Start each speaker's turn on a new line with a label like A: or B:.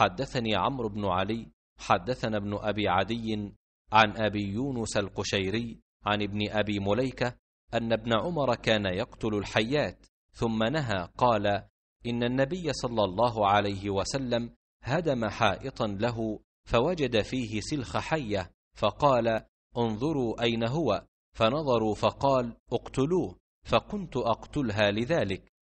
A: حدثني عمرو بن علي
B: حدثنا ابن أبي عدي عن أبي يونس القشيري عن ابن أبي مليكة أن ابن عمر كان يقتل الحيات ثم نهى قال إن النبي صلى الله عليه وسلم هدم حائطا له فوجد فيه سلخ حية فقال انظروا أين هو فنظروا
A: فقال اقتلوه فكنت أقتلها لذلك